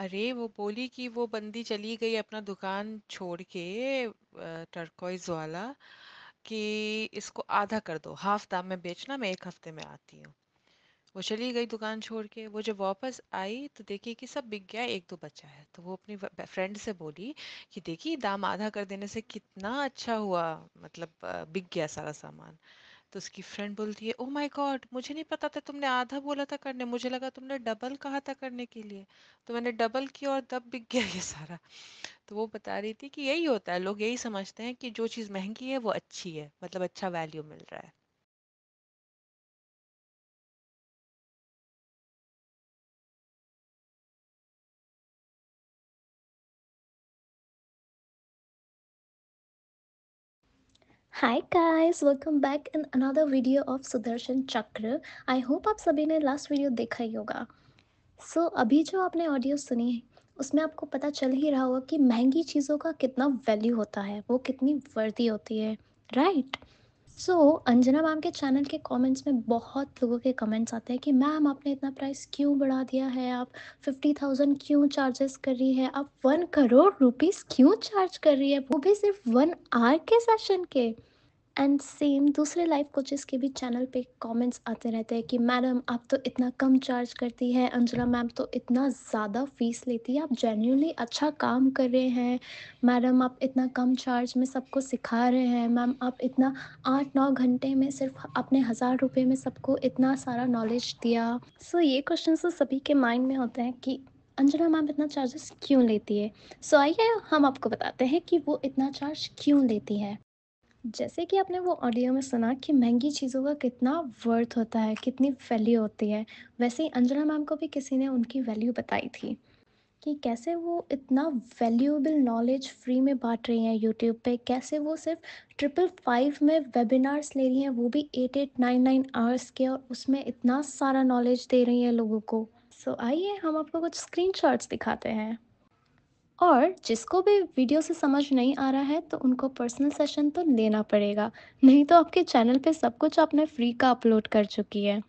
अरे वो बोली कि वो बंदी चली गई अपना दुकान छोड़ के टर्कोइज वाला कि इसको आधा कर दो हाफ दाम में बेचना मैं एक हफ्ते में आती हूँ वो चली गई दुकान छोड़ के वो जब वापस आई तो देखी कि सब बिक गया एक दो बचा है तो वो अपनी फ्रेंड से बोली कि देखी दाम आधा कर देने से कितना अच्छा हुआ मतलब बिक गया सारा सामान तो उसकी फ्रेंड बोलती है ओ माय गॉड मुझे नहीं पता था तुमने आधा बोला था करने मुझे लगा तुमने डबल कहा था करने के लिए तो मैंने डबल किया और तब बिक गया ये सारा तो वो बता रही थी कि यही होता है लोग यही समझते हैं कि जो चीज़ महंगी है वो अच्छी है मतलब अच्छा वैल्यू मिल रहा है hi guys welcome back in another video of Sudarshan Chakra I hope आप सभी ने लास्ट वीडियो देखा ही होगा सो so, अभी जो आपने ऑडियो सुनी है उसमें आपको पता चल ही रहा होगा कि महंगी चीज़ों का कितना वैल्यू होता है वो कितनी वर्दी होती है right right? So so, Anjana ma'am के चैनल के कमेंट्स में बहुत लोगों के कमेंट्स आते हैं कि मैम आपने इतना प्राइस क्यों बढ़ा दिया है आप फिफ्टी थाउजेंड क्यों चार्जेस कर रही है आप वन करोड़ रुपीस क्यों चार्ज कर रही है वो भी सिर्फ वन आर के सेशन के एंड सेम दूसरे लाइफ कोचेस के भी चैनल पे कमेंट्स आते रहते हैं कि मैडम आप तो इतना कम चार्ज करती है अंजना मैम तो इतना ज़्यादा फीस लेती है आप जेन्यूनली अच्छा काम कर रहे हैं मैडम आप इतना कम चार्ज में सबको सिखा रहे हैं मैम आप इतना आठ नौ घंटे में सिर्फ अपने हज़ार रुपये में सबको इतना सारा नॉलेज दिया सो so, ये क्वेश्चन तो सभी के माइंड में होते हैं कि अंजना मैम इतना चार्जेस क्यों लेती है सो so, आइए हम आपको बताते हैं कि वो इतना चार्ज क्यों लेती है जैसे कि आपने वो ऑडियो में सुना कि महंगी चीज़ों का कितना वर्थ होता है कितनी वैल्यू होती है वैसे ही अंजना मैम को भी किसी ने उनकी वैल्यू बताई थी कि कैसे वो इतना वैल्यूएबल नॉलेज फ्री में बांट रही हैं यूट्यूब पे कैसे वो सिर्फ ट्रिपल फाइव में वेबिनार्स ले रही हैं वो भी eight eight nine nine hours के और उसमें इतना सारा नॉलेज दे रही हैं लोगों को सो so, आइए हम आपको कुछ स्क्रीनशॉट्स दिखाते हैं और जिसको भी वीडियो से समझ नहीं आ रहा है तो उनको पर्सनल सेशन तो लेना पड़ेगा नहीं तो आपके चैनल पे सब कुछ आपने फ्री का अपलोड कर चुकी है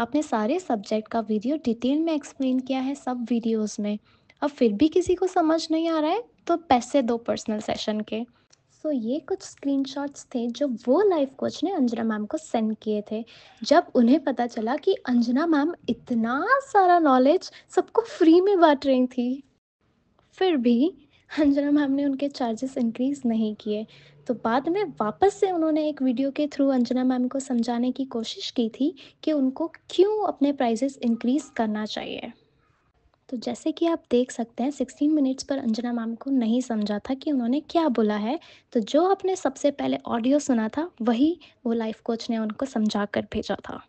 आपने सारे सब्जेक्ट का वीडियो डिटेल में एक्सप्लेन किया है सब वीडियोस में अब फिर भी किसी को समझ नहीं आ रहा है तो पैसे दो पर्सनल सेशन के सो so, ये कुछ स्क्रीनशॉट्स थे जो वो लाइफ कोच ने अंजना मैम को सेंड किए थे जब उन्हें पता चला कि अंजना मैम इतना सारा नॉलेज सबको फ्री में बांट रही थी फिर भी अंजना मैम ने उनके चार्जेस इंक्रीज़ नहीं किए तो बाद में वापस से उन्होंने एक वीडियो के थ्रू अंजना मैम को समझाने की कोशिश की थी कि उनको क्यों अपने प्राइजेस इंक्रीज़ करना चाहिए तो जैसे कि आप देख सकते हैं सिक्सटीन मिनट्स पर अंजना मैम को नहीं समझा था कि उन्होंने क्या बोला है तो जो आपने सबसे पहले ऑडियो सुना था वही वो लाइफ कोच ने उनको समझा कर भेजा था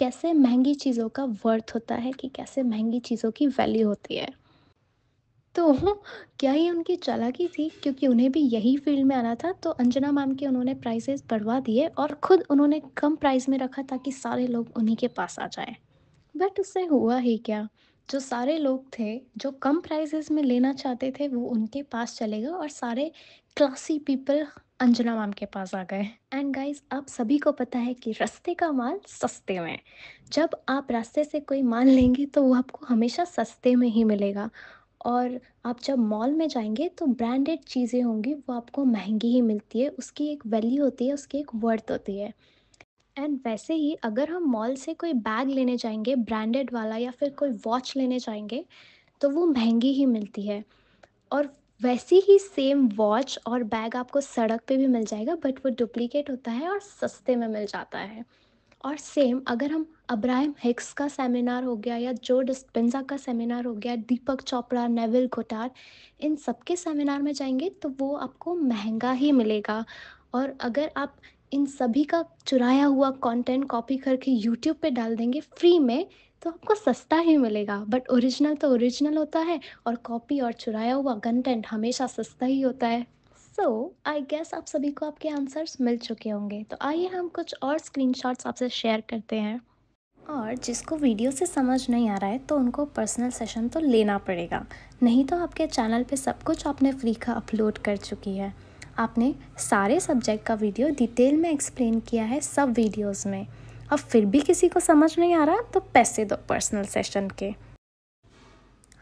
कैसे महंगी चीज़ों का वर्थ होता है कि कैसे महंगी चीज़ों की वैल्यू होती है तो क्या ये उनकी चालाकी थी क्योंकि उन्हें भी यही फील्ड में आना था तो अंजना मैम के उन्होंने प्राइसेस बढ़वा दिए और ख़ुद उन्होंने कम प्राइस में रखा ताकि सारे लोग उन्हीं के पास आ जाए बट उससे हुआ ही क्या जो सारे लोग थे जो कम प्राइजेस में लेना चाहते थे वो उनके पास चले गए और सारे क्लासी पीपल अंजना मैम के पास आ गए एंड गाइज आप सभी को पता है कि रास्ते का माल सस्ते में जब आप रास्ते से कोई माल लेंगे तो वो आपको हमेशा सस्ते में ही मिलेगा और आप जब मॉल में जाएंगे तो ब्रांडेड चीज़ें होंगी वो आपको महंगी ही मिलती है उसकी एक वैल्यू होती है उसकी एक वर्थ होती है एंड वैसे ही अगर हम मॉल से कोई बैग लेने जाएंगे ब्रांडेड वाला या फिर कोई वॉच लेने जाएंगे तो वो महंगी ही मिलती है और वैसी ही सेम वॉच और बैग आपको सड़क पे भी मिल जाएगा बट वो डुप्लीकेट होता है और सस्ते में मिल जाता है और सेम अगर हम अब्राहम हिक्स का सेमिनार हो गया या जो डिस्पेंजा का सेमिनार हो गया दीपक चोपड़ा नेविल घोटार इन सबके सेमिनार में जाएंगे तो वो आपको महंगा ही मिलेगा और अगर आप इन सभी का चुराया हुआ कंटेंट कॉपी करके यूट्यूब पे डाल देंगे फ्री में तो आपको सस्ता ही मिलेगा बट ओरिजिनल तो ओरिजिनल होता है और कॉपी और चुराया हुआ कंटेंट हमेशा सस्ता ही होता है सो आई गेस आप सभी को आपके आंसर्स मिल चुके होंगे तो आइए हम कुछ और स्क्रीनशॉट्स आपसे शेयर करते हैं और जिसको वीडियो से समझ नहीं आ रहा है तो उनको पर्सनल सेशन तो लेना पड़ेगा नहीं तो आपके चैनल पे सब कुछ आपने फ्री का अपलोड कर चुकी है आपने सारे सब्जेक्ट का वीडियो डिटेल में एक्सप्लेन किया है सब वीडियोस में अब फिर भी किसी को समझ नहीं आ रहा तो पैसे दो पर्सनल सेशन के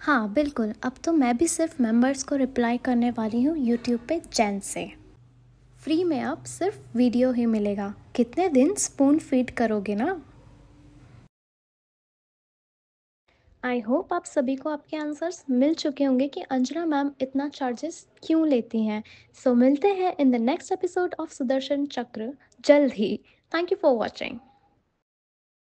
हाँ बिल्कुल अब तो मैं भी सिर्फ मेंबर्स को रिप्लाई करने वाली हूँ यूट्यूब पे जैन से फ्री में अब सिर्फ वीडियो ही मिलेगा कितने दिन स्पून फीड करोगे ना आई होप आप सभी को आपके आंसर्स मिल चुके होंगे कि अंजना मैम इतना चार्जेस क्यों लेती हैं सो so, मिलते हैं in the next episode of Sudarshan Chakra जल्द ही थैंक यू फॉर वॉचिंग